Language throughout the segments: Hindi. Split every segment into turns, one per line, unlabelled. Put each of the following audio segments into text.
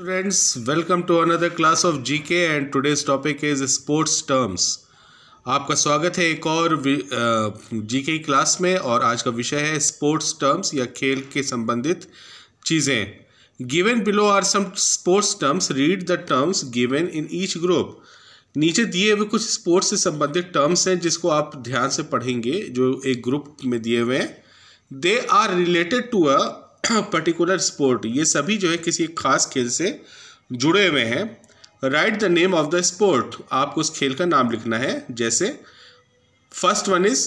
Welcome to another class of G K and today's topic is sports terms आपका स्वागत है एक और जीके के क्लास में और आज का विषय है स्पोर्ट्स टर्म्स या खेल के संबंधित चीज़ें given below are some sports terms read the terms given in each group नीचे दिए हुए कुछ स्पोर्ट्स से संबंधित टर्म्स हैं जिसको आप ध्यान से पढ़ेंगे जो एक ग्रुप में दिए हुए हैं they are related to a particular sport ये सभी जो है किसी खास खेल से जुड़े हुए हैं write the name of the sport आपको उस खेल का नाम लिखना है जैसे first one is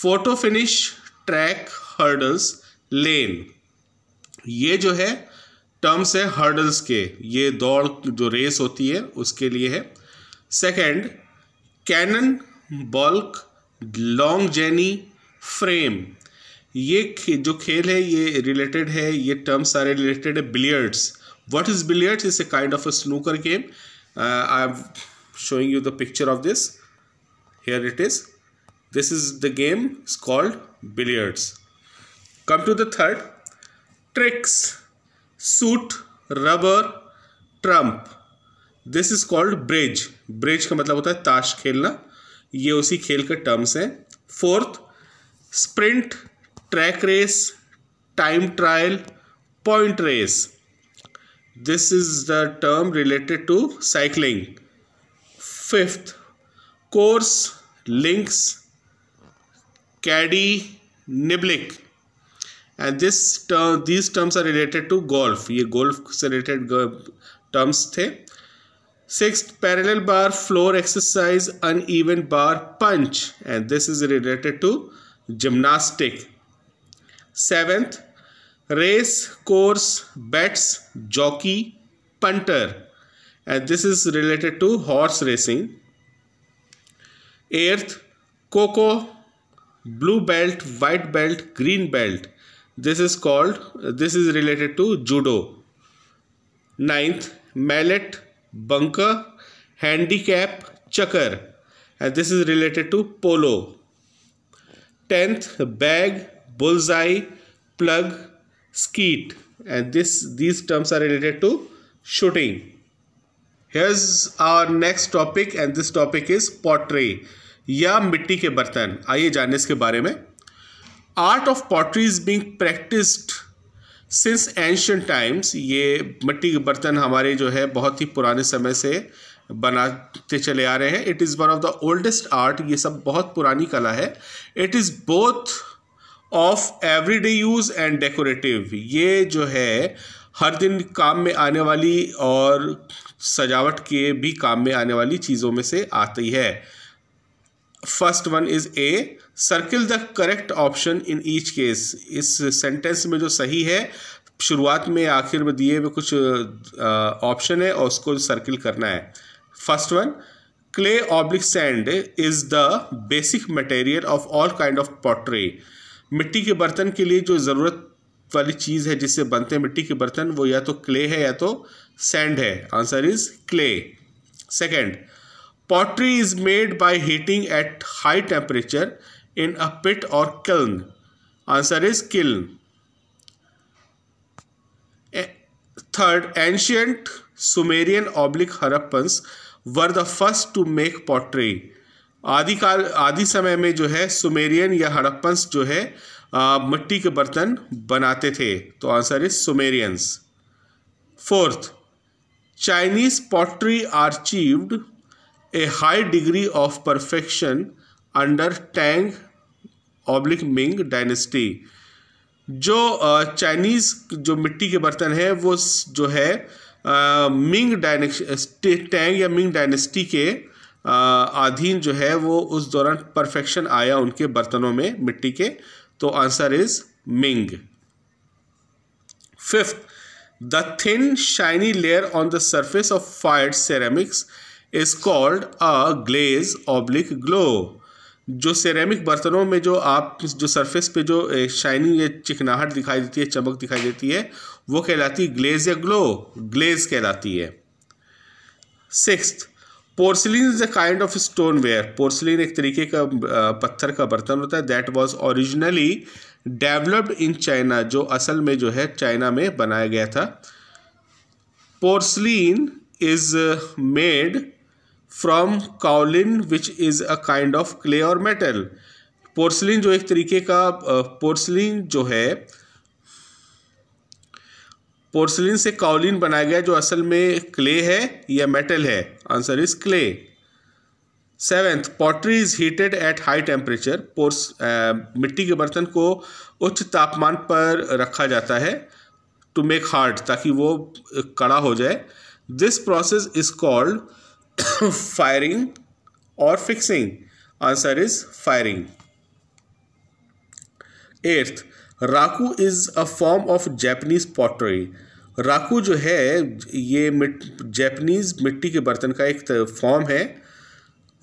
photo finish track hurdles lane ये जो है टर्म्स है हर्डल्स के ये दौड़ जो रेस होती है उसके लिए है second cannon baulk long jenny frame ये खे, जो खेल है ये रिलेटेड है ये टर्म्स सारे रिलेटेड है billiards what is billiards is a kind of a snooker game I am showing you the picture of this here it is this is the game is called billiards come to the third tricks suit rubber trump this is called bridge bridge का मतलब होता है ताश खेलना ये उसी खेल के टर्म्स हैं fourth sprint track race, time trial, point race. This is the term related to cycling. Fifth, course, links, caddy, niblick. And this term, these terms are related to golf. Ye golf related terms Sixth, parallel bar, floor exercise, uneven bar, punch. And this is related to gymnastic. Seventh, race course bets jockey punter and this is related to horse racing. Eighth, coco blue belt, white belt, green belt. This is called, this is related to judo. Ninth, mallet, bunker, handicap, chakar. And this is related to polo. Tenth, bag, bullseye plug skeet and this these terms are related to shooting here's our next topic and this topic is pottery या मिट्टी के बर्तन आइए जाने इसके बारे में Art of pottery is being practiced since ancient times. ये मिट्टी के बर्तन हमारे जो है बहुत ही पुराने समय से बनाते चले आ रहे हैं it is one of the oldest art ये सब बहुत पुरानी कला है it is both of everyday use and decorative ये जो है हर दिन काम में आने वाली और सजावट के भी काम में आने वाली चीज़ों में से आती है first one is A circle the correct option in each case इस सेंटेंस में जो सही है शुरुआत में आखिर में दिए हुए कुछ ऑप्शन है और उसको सर्किल करना है first one clay oblique sand is the basic material of all kind of pottery मिट्टी के बर्तन के लिए जो ज़रूरत वाली चीज़ है जिससे बनते हैं मिट्टी के बर्तन वो या तो क्ले है या तो सैंड है answer is clay second pottery is made by heating at high temperature in a pit or kiln answer is kiln third ancient Sumerian oblique Harappans were the first to make pottery आदिकाल आदि समय में जो है सुमेरियन या हड़प्पन्स जो है मिट्टी के बर्तन बनाते थे तो answer is Sumerians fourth Chinese pottery achieved a high degree of perfection under Tang oblique Ming dynasty जो चाइनीज़ जो मिट्टी के बर्तन है वो जो है मिंग डायनेस्टी टैंग या मिंग डायनेस्टी के अधीन जो है वो उस दौरान परफेक्शन आया उनके बर्तनों में मिट्टी के तो answer is Ming fifth the thin shiny layer on the surface of fire ceramics is called a glaze oblique glow जो सेरेमिक बर्तनों में जो आप जो सरफेस पे जो शाइनिंग या चिकनाहट दिखाई देती है चमक दिखाई देती है वो कहलाती है ग्लेज या ग्लो ग्लेज कहलाती है sixth porcelain is a kind of stoneware porcelain एक तरीके का पत्थर का बर्तन होता है that was originally developed in China जो असल में जो है चाइना में बनाया गया था porcelain is made from kaolin which is a kind of clay or metal porcelain जो एक तरीके का पोर्सलिन जो है पोर्सलिन से काउलिन बनाया गया जो असल में क्ले है या मेटल है answer is clay seventh pottery is heated at high temperature pores मिट्टी के बर्तन को उच्च तापमान पर रखा जाता है टू मेक हार्ड ताकि वो कड़ा हो जाए this process is called firing or fixing answer is firing eighth raku is a form of Japanese pottery raku जो है ये मिट जैपनीज़ मिट्टी के बर्तन का एक फॉर्म है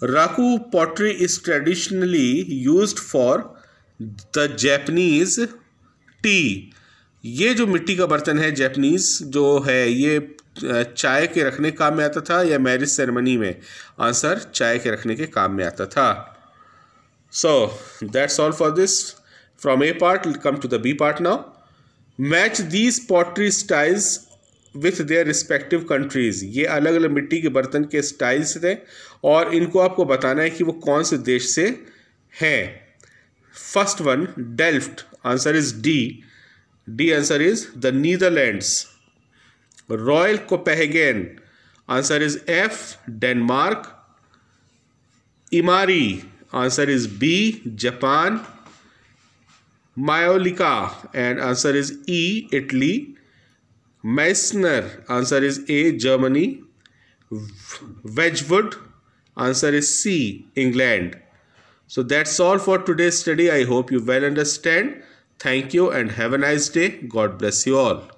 raku pottery is traditionally use for the Japanese tea ये जो मिट्टी का बर्तन है जैपनीज़ जो है ये चाय के रखने काम में आता था या मैरिज सेरेमनी में आंसर चाय के रखने के काम में आता था so that's all for this From A part, we'll come to the B part now. Match these pottery styles with their respective countries ये अलग अलग मिट्टी के बर्तन के स्टाइल्स थे और इनको आपको बताना है कि वो कौन से देश से हैं first one Delft answer is D D answer is the Netherlands Royal Copenhagen answer is F Denmark Imari answer is B Japan Maiolica and answer is E Italy. Meissner answer is A Germany. Wedgwood answer is C England. So that's all for today's study. I hope you well understand. Thank you and have a nice day. God bless you all.